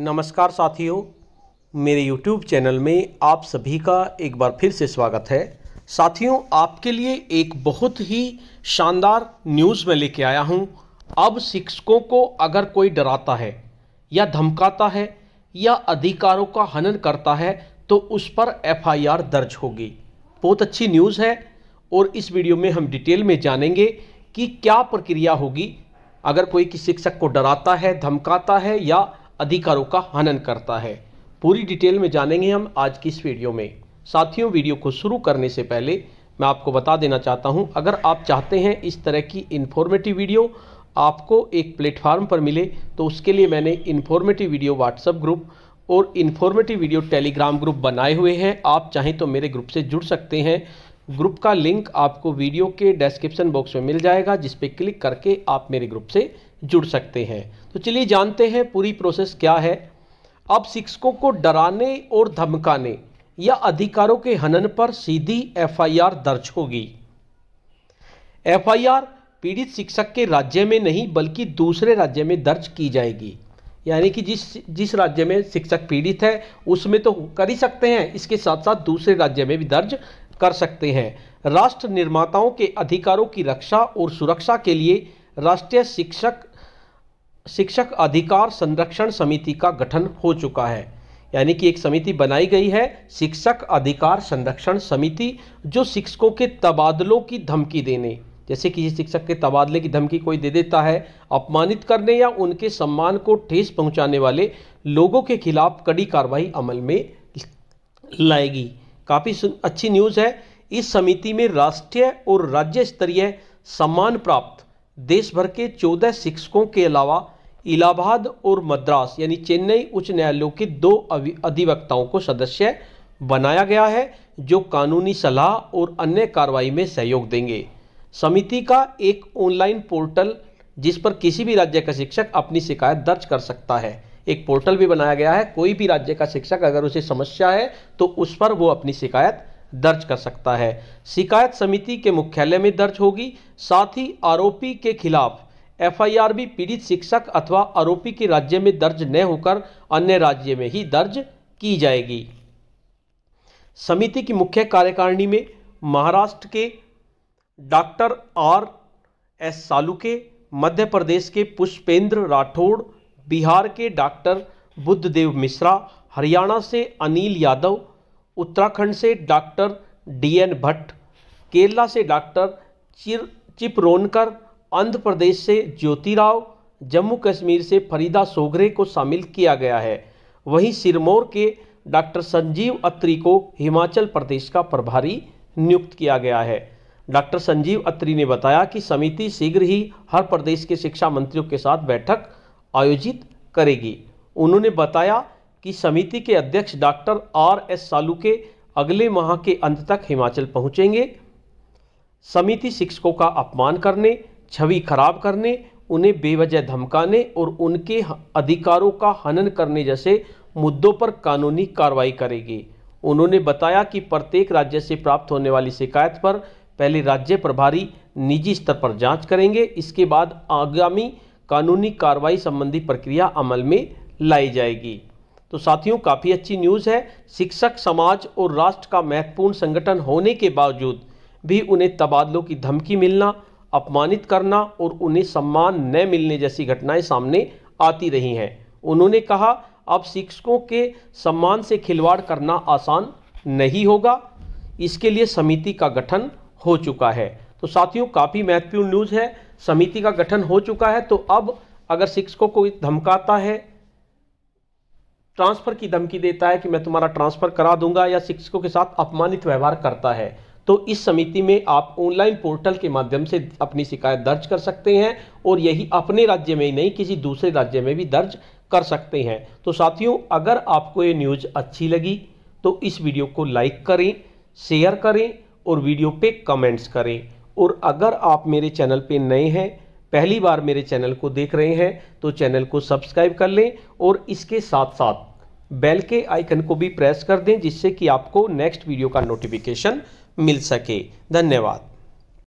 नमस्कार साथियों मेरे YouTube चैनल में आप सभी का एक बार फिर से स्वागत है साथियों आपके लिए एक बहुत ही शानदार न्यूज़ मैं लेके आया हूं अब शिक्षकों को अगर कोई डराता है या धमकाता है या अधिकारों का हनन करता है तो उस पर एफआईआर दर्ज होगी बहुत अच्छी न्यूज़ है और इस वीडियो में हम डिटेल में जानेंगे कि क्या प्रक्रिया होगी अगर कोई किसी शिक्षक को डराता है धमकाता है या अधिकारों का हनन करता है पूरी डिटेल में जानेंगे हम आज की इस वीडियो में साथियों वीडियो को शुरू करने से पहले मैं आपको बता देना चाहता हूं अगर आप चाहते हैं इस तरह की इन्फॉर्मेटिव वीडियो आपको एक प्लेटफार्म पर मिले तो उसके लिए मैंने इन्फॉर्मेटिव वीडियो व्हाट्सअप ग्रुप और इन्फॉर्मेटिव वीडियो टेलीग्राम ग्रुप बनाए हुए हैं आप चाहें तो मेरे ग्रुप से जुड़ सकते हैं ग्रुप का लिंक आपको वीडियो के डिस्क्रिप्शन बॉक्स में मिल जाएगा जिस पर क्लिक करके आप मेरे ग्रुप से जुड़ सकते हैं तो चलिए जानते हैं पूरी प्रोसेस क्या है अब शिक्षकों को डराने और धमकाने या अधिकारों के हनन पर सीधी एफआईआर दर्ज होगी एफआईआर पीड़ित शिक्षक के राज्य में नहीं बल्कि दूसरे राज्य में दर्ज की जाएगी यानी कि जिस जिस राज्य में शिक्षक पीड़ित है उसमें तो कर ही सकते हैं इसके साथ साथ दूसरे राज्य में भी दर्ज कर सकते हैं राष्ट्र निर्माताओं के अधिकारों की रक्षा और सुरक्षा के लिए राष्ट्रीय शिक्षक शिक्षक अधिकार संरक्षण समिति का गठन हो चुका है यानी कि एक समिति बनाई गई है शिक्षक अधिकार संरक्षण समिति जो शिक्षकों के तबादलों की धमकी देने जैसे किसी शिक्षक के तबादले की धमकी कोई दे देता है अपमानित करने या उनके सम्मान को ठेस पहुंचाने वाले लोगों के खिलाफ कड़ी कार्रवाई अमल में लाएगी काफ़ी अच्छी न्यूज़ है इस समिति में राष्ट्रीय और राज्य स्तरीय सम्मान प्राप्त देश भर के चौदह शिक्षकों के अलावा इलाहाबाद और मद्रास यानी चेन्नई उच्च न्यायालयों के दो अधिवक्ताओं को सदस्य बनाया गया है जो कानूनी सलाह और अन्य कार्रवाई में सहयोग देंगे समिति का एक ऑनलाइन पोर्टल जिस पर किसी भी राज्य का शिक्षक अपनी शिकायत दर्ज कर सकता है एक पोर्टल भी बनाया गया है कोई भी राज्य का शिक्षक अगर उसे समस्या है तो उस पर वो अपनी शिकायत दर्ज कर सकता है शिकायत समिति के मुख्यालय में दर्ज होगी साथ ही आरोपी के खिलाफ एफआईआर भी पीड़ित शिक्षक अथवा आरोपी के राज्य में दर्ज न होकर अन्य राज्य में ही दर्ज की जाएगी समिति की मुख्य कार्यकारिणी में महाराष्ट्र के doctor R S Saluke Madhya Pradesh के पुष्पेंद्र राठौड़ बिहार के डॉक्टर बुद्धदेव मिश्रा हरियाणा से अनिल यादव उत्तराखंड से doctor D N Bhatt Kerala से डॉक्टर चिर चिपरोनकर आंध्र प्रदेश से ज्योति राव जम्मू कश्मीर से फरीदा सोगरे को शामिल किया गया है वहीं सिरमौर के डॉक्टर संजीव अत्री को हिमाचल प्रदेश का प्रभारी नियुक्त किया गया है डॉक्टर संजीव अत्री ने बताया कि समिति शीघ्र ही हर प्रदेश के शिक्षा मंत्रियों के साथ बैठक आयोजित करेगी उन्होंने बताया कि समिति के अध्यक्ष डॉक्टर आर एस सालुके अगले माह के अंत तक हिमाचल पहुंचेंगे समिति शिक्षकों का अपमान करने छवि खराब करने उन्हें बेवजह धमकाने और उनके अधिकारों का हनन करने जैसे मुद्दों पर कानूनी कार्रवाई करेगी उन्होंने बताया कि प्रत्येक राज्य से प्राप्त होने वाली शिकायत पर पहले राज्य प्रभारी निजी स्तर पर जांच करेंगे इसके बाद आगामी कानूनी कार्रवाई संबंधी प्रक्रिया अमल में लाई जाएगी तो साथियों काफ़ी अच्छी न्यूज़ है शिक्षक समाज और राष्ट्र का महत्वपूर्ण संगठन होने के बावजूद भी उन्हें तबादलों की धमकी मिलना अपमानित करना और उन्हें सम्मान न मिलने जैसी घटनाएं सामने आती रही हैं उन्होंने कहा अब शिक्षकों के सम्मान से खिलवाड़ करना आसान नहीं होगा इसके लिए समिति का गठन हो चुका है तो साथियों काफ़ी महत्वपूर्ण न्यूज़ है समिति का गठन हो चुका है तो अब अगर शिक्षकों को धमकाता है ट्रांसफ़र की धमकी देता है कि मैं तुम्हारा ट्रांसफ़र करा दूंगा या शिक्षकों के साथ अपमानित व्यवहार करता है तो इस समिति में आप ऑनलाइन पोर्टल के माध्यम से अपनी शिकायत दर्ज कर सकते हैं और यही अपने राज्य में ही नहीं किसी दूसरे राज्य में भी दर्ज कर सकते हैं तो साथियों अगर आपको ये न्यूज़ अच्छी लगी तो इस वीडियो को लाइक करें शेयर करें और वीडियो पे कमेंट्स करें और अगर आप मेरे चैनल पे नए हैं पहली बार मेरे चैनल को देख रहे हैं तो चैनल को सब्सक्राइब कर लें और इसके साथ साथ बेल के आइकन को भी प्रेस कर दें जिससे कि आपको नेक्स्ट वीडियो का नोटिफिकेशन मिल सके धन्यवाद